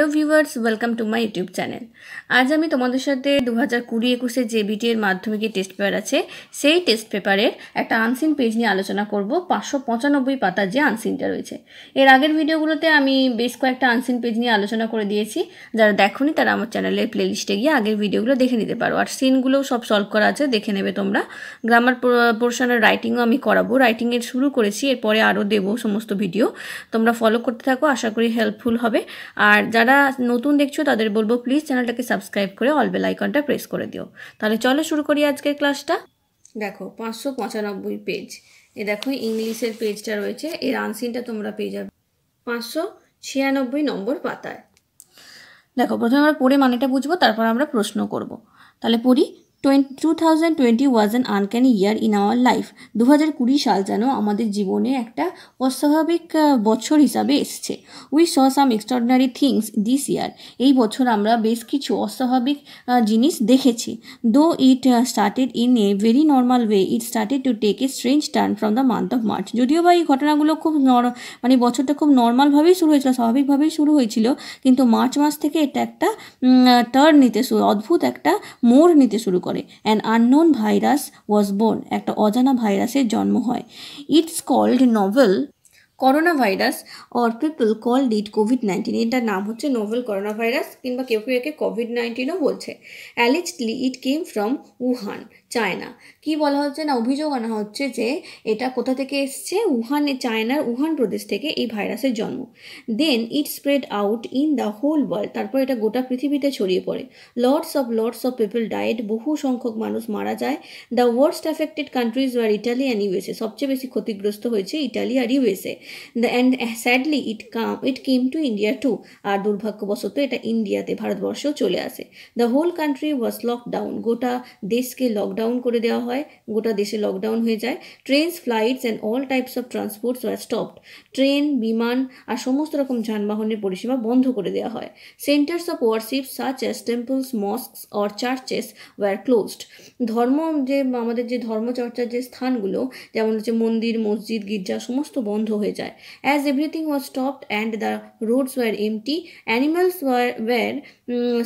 hello viewers welcome to my YouTube channel আজ আমি তোমাদের সাথে দু হাজার কুড়ি একুশে যে বিটিএর মাধ্যমিকের টেস্ট পেপার আছে সেই টেস্ট পেপারের একটা আনসিন পেজ নিয়ে আলোচনা করব পাঁচশো পঁচানব্বই পাতার যে আনসিনটা রয়েছে এর আগের ভিডিওগুলোতে আমি বেশ কয়েকটা আনসিন পেজ নিয়ে আলোচনা করে দিয়েছি যারা দেখনি তারা আমার চ্যানেলের প্লেলিস্টে গিয়ে আগের ভিডিওগুলো দেখে নিতে পারো আর সিনগুলোও সব সলভ করা আছে দেখে নেবে তোমরা গ্রামার পোর্শনের রাইটিংও আমি করাবো রাইটিংয়ের শুরু করেছি এরপরে আরও দেবো সমস্ত ভিডিও তোমরা ফলো করতে থাকো আশা করি হেল্পফুল হবে আর যারা যারা নতুন দেখছো তাদের বলবো প্লিজ চ্যানেলটাকে সাবস্ক্রাইব করে অল বেল আইকনটা প্রেস করে দিও তাহলে চলো শুরু করি আজকের ক্লাসটা দেখো পাঁচশো পঁচানব্বই পেজ এ দেখো ইংলিশের পেজটা রয়েছে এর আনসিনটা তোমরা পেয়ে যাবে পাঁচশো ছিয়ানব্বই নম্বর পাতায় দেখো প্রথমে আমরা পড়ে মানেটা বুঝবো তারপর আমরা প্রশ্ন করব তাহলে পড়ি two thousand twenty was an uncanny year in our life দু হাজার কুড়ি সাল যেন আমাদের জীবনে একটা অস্বাভাবিক বছর হিসাবে এসছে we saw some extraordinary things this year এই বছর আমরা বেশ কিছু অস্বাভাবিক জিনিস দেখেছি though it started in a very normal way it started to take a strange turn from the month of March যদিও বা এই ঘটনাগুলো খুব নর মানে বছরটা খুব নর্মালভাবেই শুরু হয়েছিল স্বাভাবিকভাবেই শুরু হয়েছিল কিন্তু মার্চ মাস থেকে এটা একটা টার্ন নিতে শুরু অদ্ভুত একটা মোড় নিতে শুরু করে করে an unknown virus was born একটা অজানা ভাইরাসের জন্ম হয় it's called novel corona virus or people called it COVID nineteen এটার নাম হচ্ছে নোভেল করোনা ভাইরাস কিংবা কেউ কেউ একে কোভিড নাইন্টিনও বলছে অ্যালিজডলি ইট কেম ফ্রম উহান চায় না কি বলা হচ্ছে না অভিযোগ আনা হচ্ছে যে এটা কোথা থেকে এসছে উহানে চায়নার উহান প্রদেশ থেকে এই ভাইরাসের জন্ম then it spread out in the whole world তারপর এটা গোটা পৃথিবীতে ছড়িয়ে পড়ে lots of lots of people died বহু সংখ্যক মানুষ মারা যায় the worst affected countries were Italy and USA সবচেয়ে বেশি ক্ষতিগ্রস্ত হয়েছে ইটালি আর USA the and sadly it come it came to India too আর দুর্ভাগ্যবশত এটা ইন্ডিয়াতে ভারতবর্ষেও চলে আসে the whole country was lockdown গোটা দেশকে লকডাউন লকডাউন করে দেওয়া হয় গোটা দেশে লকডাউন হয়ে যায় trains flights and all types of transports were stopped train বিমান আর সমস্ত রকম যানবাহনের পরিষেবা বন্ধ করে দেওয়া হয় centres of worship such as temples mosques or churches were closed ধর্ম যে আমাদের যে ধর্মচর্চার যে স্থানগুলো যেমন হচ্ছে মন্দির মসজিদ গির্জা সমস্ত বন্ধ হয়ে যায় as everything was stopped and the roads were empty animals were were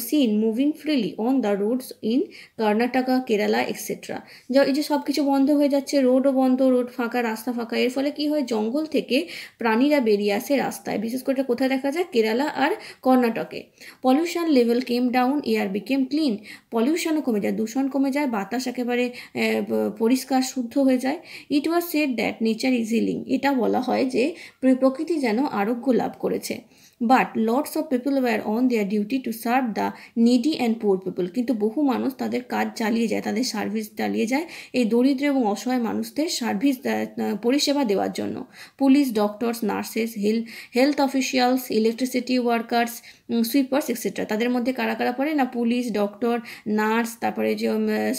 seen moving freely on the roads in Karnataka Kerala etcetera যা এই যে সব কিছু বন্ধ হয়ে যাচ্ছে রোডও বন্ধ রোড ফাঁকা রাস্তা ফাঁকা এর ফলে কি হয় জঙ্গল থেকে প্রাণীরা বেরিয়ে আসে রাস্তায় বিশেষ করে কোথায় দেখা যায় কেরালা আর কর্ণাটকে pollution level came down air became clean পলিউশনও কমে যায় দূষণ কমে যায় বাতাস একেবারে পরিষ্কার শুদ্ধ হয়ে যায় it was said that nature is healing এটা বলা হয় যে প্রকৃতি যেন আরোগ্য লাভ করেছে but lots of people were on their duty to serve the needy and poor people কিন্তু বহু মানুষ তাদের কাজ চালিয়ে যায় তাদের সার্ভিস চালিয়ে যায় এই দরিদ্র এবং অসহায় মানুষদের সার্ভিস পরিষেবা দেওয়ার জন্য police doctors nurses hel health officials electricity workers sweepers etcetera তাদের মধ্যে কারা কারা পড়ে না পুলিশ ডক্টর নার্স তারপরে যে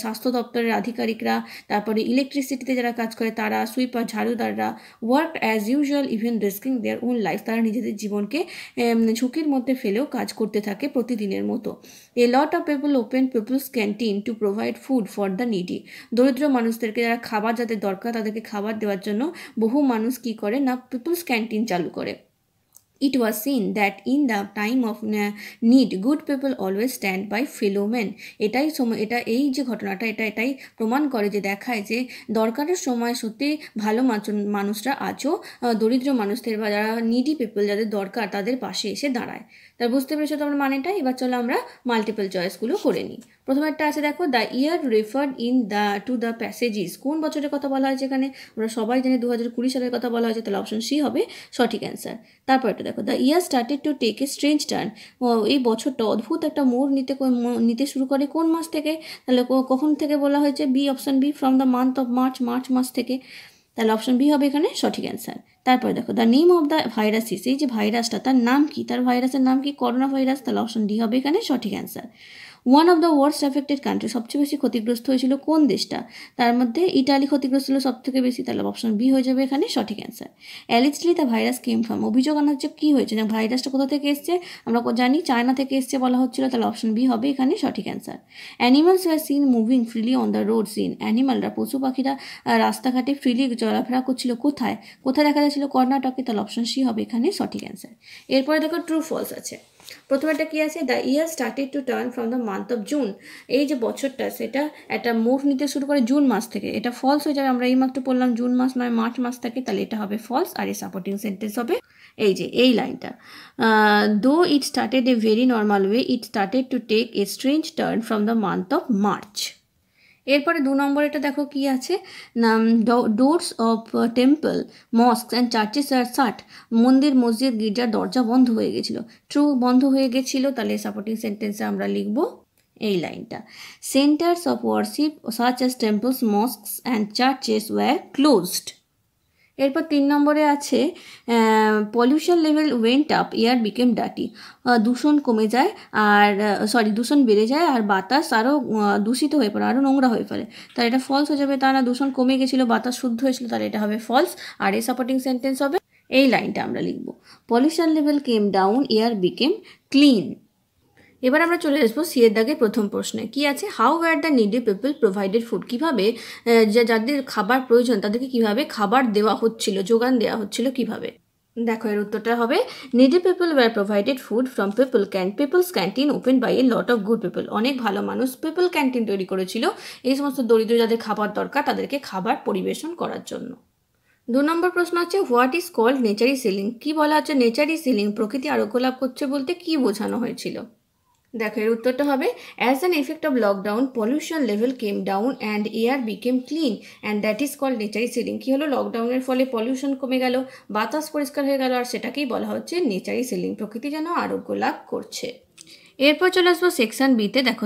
স্বাস্থ্য দপ্তরের আধিকারিকরা তারপরে ইলেকট্রিসিটিতে যারা কাজ করে তারা সুইপার ঝাড়ুদাররা work as usual even risking their own life তারা নিজেদের জীবনকে ঝুঁকির মধ্যে ফেলেও কাজ করতে থাকে প্রতিদিনের মতো a lot of people open people's canteen to provide food for the needy দরিদ্র মানুষদেরকে যারা খাবার যাদের দরকার তাদেরকে খাবার দেওয়ার জন্য বহু মানুষ কি করে না পিপলস ক্যান্টিন চালু করে It was seen that in the time of uh, need good people always stand by fellow man এটাই সময় এটা এই যে ঘটনাটা এটা এটাই প্রমাণ করে যে দেখায় যে দরকারের সময় সত্যি ভালো মানুষরা আজও দরিদ্র মানুষদের বা যারা নিডি পিপল যাদের দরকার তাদের পাশে এসে দাঁড়ায় তার বুঝতে পেরেছো তোমার মানেটা এবার চলো আমরা মাল্টিপল চয়েসগুলো করে নিই প্রথম একটা আছে দেখো the year referred in the to the passages কোন বছরের কথা বলা হয়েছে এখানে আমরা সবাই জানি দু হাজার কুড়ি সালের কথা বলা হয়েছে তাহলে অপশন সি হবে সঠিক অ্যান্সার তারপর একটা দেখো the year started to take a strange turn এই বছরটা অদ্ভুত একটা মোড় নিতে নিতে শুরু করে কোন মাস থেকে তাহলে কখন থেকে বলা হয়েছে B option B from the month of March March মাস থেকে তাহলে অপশন বি হবে এখানে সঠিক অ্যান্সার তারপরে দেখো the name of the virus is এই যে ভাইরাসটা তার নাম কি তার ভাইরাসের নাম কি করোনা ভাইরাস তাহলে অপশন ডি হবে এখানে সঠিক answer one of the worst affected country সবচেয়ে বেশি ক্ষতিগ্রস্ত হয়েছিল কোন দেশটা তার মধ্যে ইটালি ক্ষতিগ্রস্ত সব থেকে বেশি তাহলে অপশন বি হয়ে যাবে এখানে সঠিক answer allegedly the virus came from অভিযোগ আনা হচ্ছে কী হয়েছে না ভাইরাসটা কোথা থেকে এসছে আমরা জানি চায়না থেকে এসছে বলা হচ্ছিল তাহলে অপশন বি হবে এখানে সঠিক answer animals are seen moving freely on the road seen অ্যানিমালরা পশু পাখিরা রাস্তাঘাটে ফ্রিলি চলাফেরা করছিল কোথায় কোথায় দেখা যাচ্ছিল কর্ণাটকে তাহলে অপশন সি হবে এখানে সঠিক অ্যান্সার এরপরে দেখো ট্রু ফলস আছে প্রথমেটা কি আছে the year started to turn from the month of June এই যে বছরটা সেটা একটা মুখ নিতে শুরু করে জুন মাস থেকে এটা ফলস হয়ে যাবে আমরা এই মাত্র পড়লাম জুন মাস নয় মার্চ মাস থাকে তাহলে এটা হবে ফলস আর এই সাপোর্টিং সেন্টেন্স হবে এই যে এই লাইনটা though it started a very normal way it started to take a strange turn from the month of March এরপরে দু নম্বরেটা দেখো কি আছে doors of temple mosque and churches are shut মন্দির মসজিদ গির্জার দরজা বন্ধ হয়ে গেছিলো ট্রু বন্ধ হয়ে গেছিলো তাহলে সাপোর্টিং সেন্টেন্সে আমরা লিখব এই লাইনটা centres of worship such as temples mosques and churches were closed এরপর তিন নম্বরে আছে pollution level went up air became ডাটি দূষণ কমে যায় আর সরি দূষণ বেড়ে যায় আর বাতাস আরও দূষিত হয়ে পড়ে আরও নোংরা হয়ে পড়ে তাহলে এটা ফলস হয়ে যাবে তা না দূষণ কমে গেছিলো বাতাস শুদ্ধ হয়েছিলো তাহলে এটা হবে ফলস আর এ সাপোর্টিং সেন্টেন্স হবে এই লাইনটা আমরা লিখব pollution level came down air became clean এবার আমরা চলে আসবো সিয়ের দাগের প্রথম প্রশ্নে কি আছে how were the needy people provided food কীভাবে যাদের খাবার প্রয়োজন তাদেরকে কিভাবে খাবার দেওয়া হচ্ছিল যোগান দেওয়া হচ্ছিল কিভাবে দেখো এর উত্তরটা হবে needy people were provided food from people can people's canteen open by a lot of good people অনেক ভালো মানুষ পিপল ক্যান্টিন তৈরি করেছিল এই সমস্ত দরিদ্র যাদের খাবার দরকার তাদেরকে খাবার পরিবেশন করার জন্য দু নম্বর প্রশ্ন হচ্ছে হোয়াট ইজ কল্ড নেচারি সিলিং কি বলা হচ্ছে নেচারি সিলিং প্রকৃতি আরোগ্য লাভ করছে বলতে কি বোঝানো হয়েছিল দেখো এর উত্তরটা হবে as an effect of lockdown pollution level came down and air became clean and that is call nature সিলিং কী হলো লকডাউনের ফলে পলিউশন কমে গেল বাতাস পরিষ্কার হয়ে গেল আর সেটাকেই বলা হচ্ছে নেচারি সিলিং প্রকৃতি যেন আরোগ্য লাভ করছে এরপর চলে আসবো সেকশান বিতে দেখো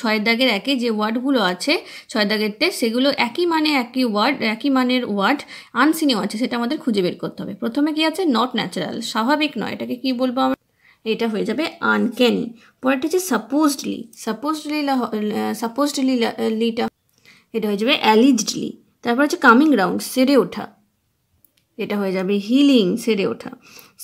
ছয় দাগের একে যে ওয়ার্ডগুলো আছে ছয় দাগের তে সেগুলো একই মানে একই ওয়ার্ড একই মানের ওয়ার্ড আনসিনিও আছে সেটা আমাদের খুঁজে বের করতে হবে প্রথমে কি আছে নট ন্যাচারাল স্বাভাবিক নয় এটাকে কি বলবো আমরা এটা হয়ে যাবে আনক্যানি পরেরটা হচ্ছে সাপোজডলি সাপোজডলি সাপোজডলি লিটা এটা হয়ে যাবে অ্যালিজডলি তারপর হচ্ছে কামিং রাউন্ড সেরে ওঠা এটা হয়ে যাবে হিলিং সেরে ওঠা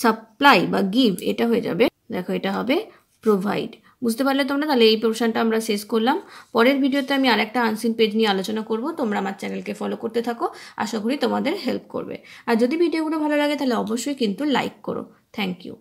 সাপ্লাই বা গিভ এটা হয়ে যাবে দেখো এটা হবে প্রোভাইড বুঝতে পারলে তোমরা তাহলে এই পোর্শনটা আমরা শেষ করলাম পরের ভিডিওতে আমি আরেকটা আনসিন পেজ নিয়ে আলোচনা করব তোমরা আমার চ্যানেলকে ফলো করতে থাকো আশা করি তোমাদের হেল্প করবে আর যদি ভিডিওগুলো ভালো লাগে তাহলে অবশ্যই কিন্তু লাইক করো থ্যাংক ইউ